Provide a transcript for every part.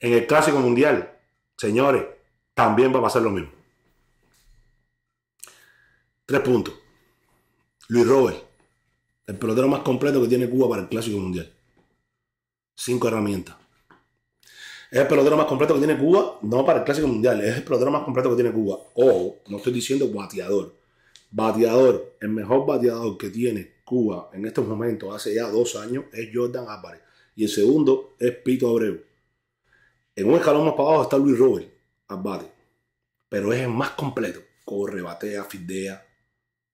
En el Clásico Mundial, señores, también va a pasar lo mismo. Tres puntos. Luis Robert, el pelotero más completo que tiene Cuba para el Clásico Mundial. Cinco herramientas. Es el pelotero más completo que tiene Cuba, no para el Clásico Mundial, es el pelotero más completo que tiene Cuba. Ojo, no estoy diciendo bateador. Bateador, el mejor bateador que tiene Cuba en estos momentos, hace ya dos años, es Jordan Álvarez. Y el segundo es Pito Abreu. En un escalón más para abajo está Luis Robert al bate, pero es el más completo. Corre, batea, fidea,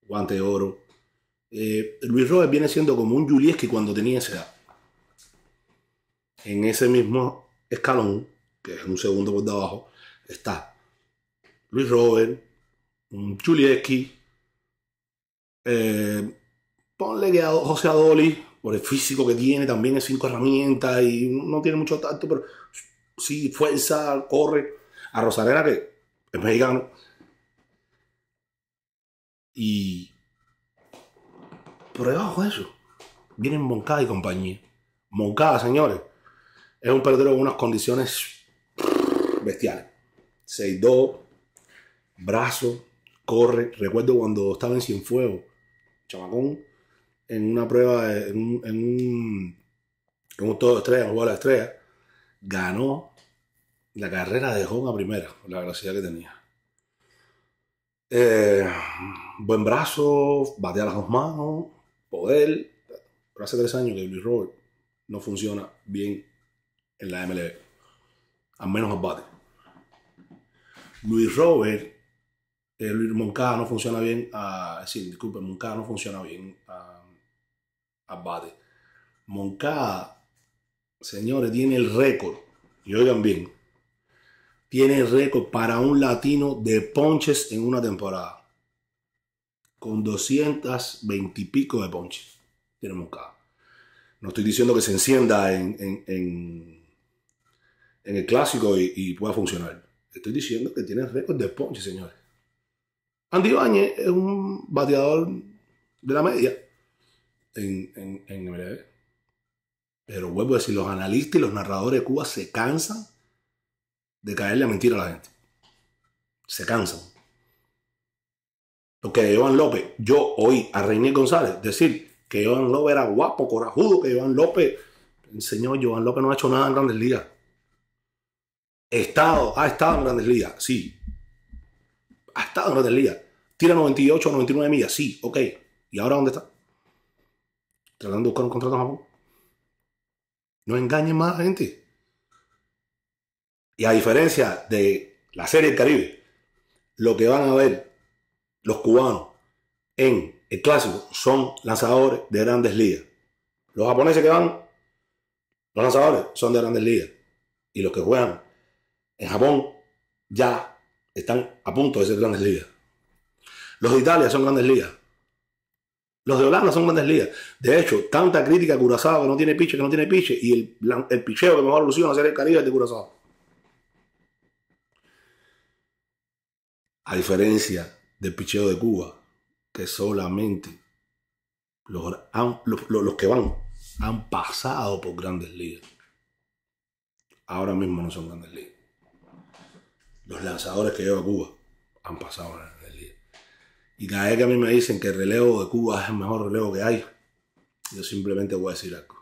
guante de oro. Eh, Luis Robert viene siendo como un Julieski cuando tenía esa edad. En ese mismo escalón, que es un segundo por debajo, está Luis Robert, un Julieski, eh, ponle que a José Adoli, por el físico que tiene, también es cinco herramientas y no tiene mucho tacto, pero sí, fuerza, corre. A Rosalena, que es mexicano. Y por debajo de eso, vienen Moncada y compañía. Moncada, señores, es un pelotero con unas condiciones bestiales. 6-2, brazo, corre. Recuerdo cuando estaba en fuego, chamacón, en una prueba, en un, en un, todo de estrella, un juego de la estrella ganó la carrera de Hong a primera, por la velocidad que tenía. Eh, buen brazo, batea las dos manos, poder. Pero hace tres años que Luis Robert no funciona bien en la MLB. Al menos a bate. Luis Robert, eh, Luis Moncada no funciona bien, a, disculpe, Moncada no funciona bien a bate. Moncada señores, tiene el récord, y oigan bien, tiene el récord para un latino de ponches en una temporada. Con 220 y pico de ponches. Tiene acá No estoy diciendo que se encienda en, en, el clásico y, pueda funcionar. Estoy diciendo que tiene récord de ponches, señores. Andy Bañez es un bateador de la media en, en, en pero vuelvo a decir, los analistas y los narradores de Cuba se cansan de caerle a mentira a la gente. Se cansan. Porque de Joan López, yo oí a Reynier González decir que Joan López era guapo, corajudo, que Joan López, el señor Joan López no ha hecho nada en grandes ligas. Estado, ha estado en grandes ligas, sí. Ha estado en grandes ligas. Tira 98 o 99 millas, sí, ok. ¿Y ahora dónde está? Tratando de buscar un contrato en Japón. No engañen más a gente. Y a diferencia de la serie del Caribe, lo que van a ver los cubanos en el clásico son lanzadores de grandes ligas. Los japoneses que van, los lanzadores son de grandes ligas. Y los que juegan en Japón ya están a punto de ser grandes ligas. Los de Italia son grandes ligas. Los de Holanda son grandes ligas. De hecho, tanta crítica a Curazao que no tiene piche, que no tiene piche, y el, el picheo que mejor a ser el Caribe es de Curazao. A diferencia del picheo de Cuba, que solamente los, que van han pasado por grandes ligas. Ahora mismo no son grandes ligas. Los lanzadores que lleva Cuba han pasado y cada vez que a mí me dicen que el relevo de Cuba es el mejor relevo que hay, yo simplemente voy a decir algo.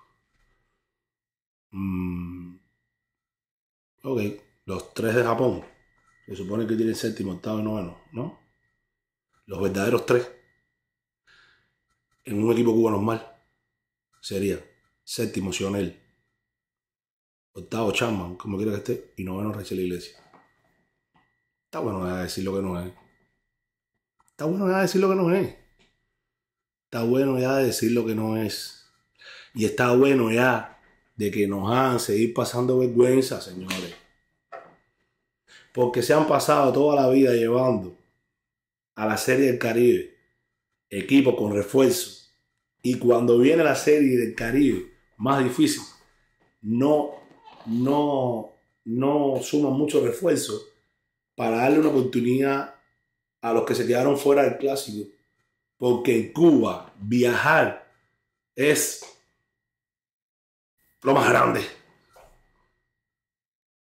Mm, ok, los tres de Japón, se supone que tienen séptimo, octavo y noveno, ¿no? Los verdaderos tres, en un equipo cubano normal, sería séptimo Sionel, octavo Chamman, como quiera que esté, y noveno Rachel Iglesias. Está bueno eh, decir lo que no es. Está bueno ya decir lo que no es. Está bueno ya decir lo que no es. Y está bueno ya de que nos han seguir pasando vergüenza, señores. Porque se han pasado toda la vida llevando a la Serie del Caribe equipo con refuerzo. Y cuando viene la Serie del Caribe más difícil, no, no, no suman mucho refuerzo para darle una oportunidad a los que se quedaron fuera del clásico, porque en Cuba viajar es lo más grande.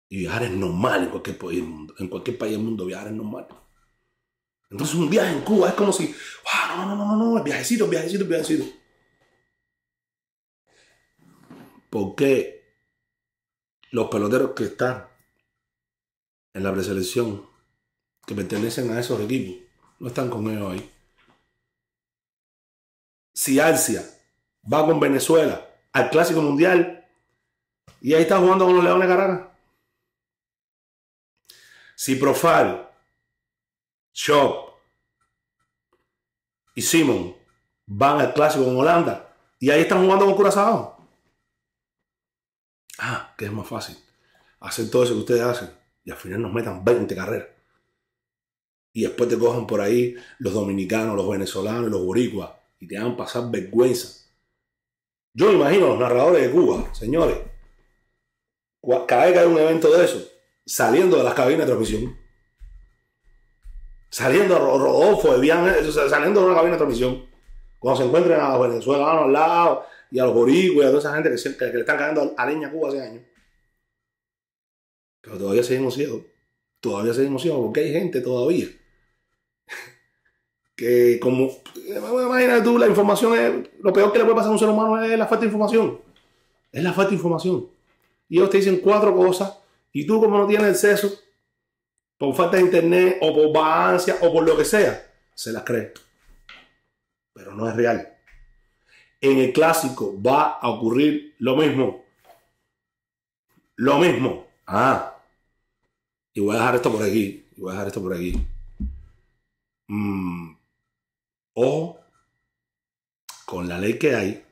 Y viajar es normal en cualquier país del mundo. En cualquier país del mundo viajar es normal. Entonces un viaje en Cuba es como si, wow, ah, no, no, no, no, no, viajecito, viajecito, viajecito. Porque los peloteros que están en la preselección que pertenecen a esos equipos. No están con ellos ahí. Si Arcia va con Venezuela al Clásico Mundial y ahí está jugando con los Leones Caracas. Si Profal, Shop y Simon van al Clásico con Holanda y ahí están jugando con Curazao. Ah, que es más fácil. Hacer todo eso que ustedes hacen y al final nos metan 20 carreras y después te cojan por ahí los dominicanos, los venezolanos, los boricuas y te hagan pasar vergüenza. Yo imagino a los narradores de Cuba, señores, cada vez que hay un evento de eso, saliendo de las cabinas de transmisión, saliendo a Rodolfo, eh, saliendo de una cabina de transmisión, cuando se encuentren a los venezolanos al lado y a los boricuas y a toda esa gente que, que, le están cayendo a leña a Cuba hace años. Pero todavía seguimos ciegos, todavía seguimos ciegos porque hay gente todavía que como, eh, imagínate tú, la información es, lo peor que le puede pasar a un ser humano es la falta de información. Es la falta de información. Y ellos te dicen cuatro cosas y tú como no tienes acceso por falta de internet o por vagancia o por lo que sea, se las cree. Pero no es real. En el clásico va a ocurrir lo mismo. Lo mismo. Ah. Y voy a dejar esto por aquí. voy a dejar esto por aquí. mmm o con la ley que hay,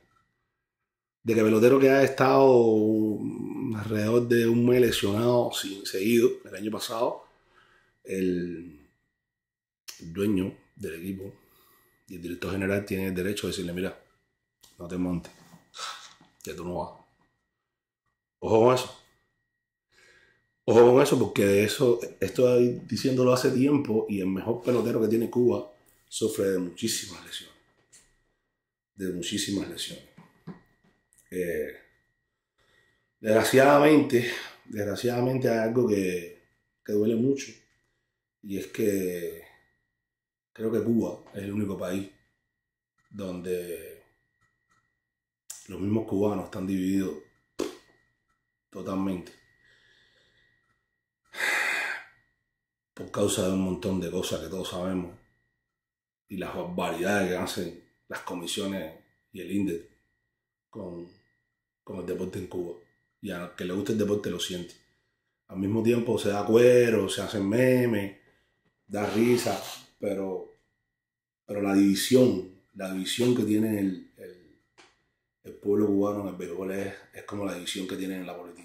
de que Pelotero que ha estado alrededor de un mes lesionado sin seguido el año pasado, el dueño del equipo y el director general tiene el derecho de decirle, mira, no te montes, que tú no vas. Ojo con eso. Ojo con eso, porque de eso estoy diciéndolo hace tiempo y el mejor pelotero que tiene Cuba sufre de muchísimas lesiones, de muchísimas lesiones. Eh, desgraciadamente, desgraciadamente hay algo que, que duele mucho y es que creo que Cuba es el único país donde los mismos cubanos están divididos totalmente por causa de un montón de cosas que todos sabemos y las barbaridades que hacen las comisiones y el índice con, con el deporte en Cuba. Y a que le guste el deporte lo siente. Al mismo tiempo se da cuero, se hacen memes, da risa, pero, pero la división, la división que tiene el, el, pueblo cubano en el béisbol es, es como la división que tienen en la política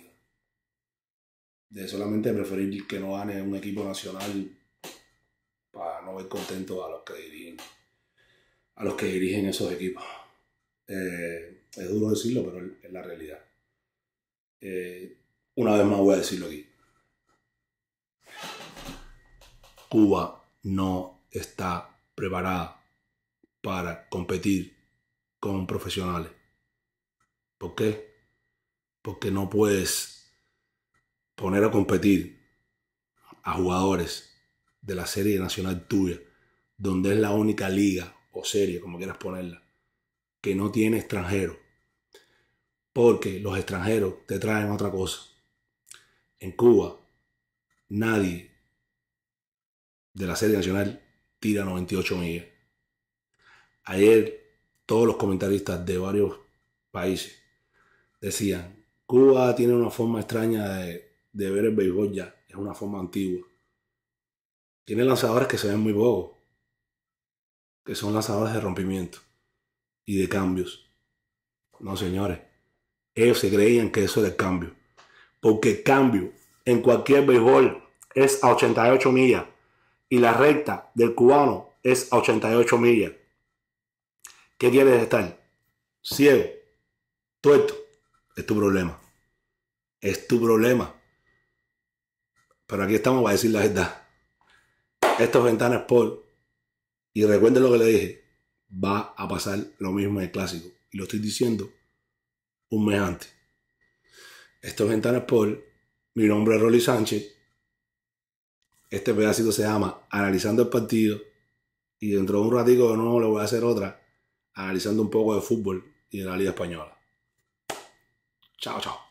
de solamente preferir que no gane un equipo nacional Ah, no ver contento a los que dirigen, a los que dirigen esos equipos. Eh, es duro decirlo, pero es la realidad. Eh, una vez más voy a decirlo aquí. Cuba no está preparada para competir con profesionales. ¿Por qué? Porque no puedes poner a competir a jugadores de la serie nacional tuya, donde es la única liga o serie, como quieras ponerla, que no tiene extranjeros. Porque los extranjeros te traen otra cosa. En Cuba, nadie de la serie nacional tira 98 millas. Ayer todos los comentaristas de varios países decían, Cuba tiene una forma extraña de, de ver el béisbol ya, es una forma antigua. Tiene lanzadores que se ven muy bobos, que son lanzadores de rompimiento y de cambios. No, señores. Ellos se creían que eso era cambio. Porque cambio en cualquier béisbol es a 88 millas. Y la recta del cubano es a 88 millas. ¿Qué quieres estar? Ciego. Tuerto. Es tu problema. Es tu problema. Pero aquí estamos para decir la verdad. Estos Ventanas Paul. Y recuerden lo que le dije. Va a pasar lo mismo en el clásico. Y lo estoy diciendo un mes antes. Estos Ventanas Paul. Mi nombre es Rolly Sánchez. Este pedacito se llama Analizando el partido. Y dentro de un ratico de nuevo le voy a hacer otra. Analizando un poco de fútbol y de la Liga Española. Chao, chao.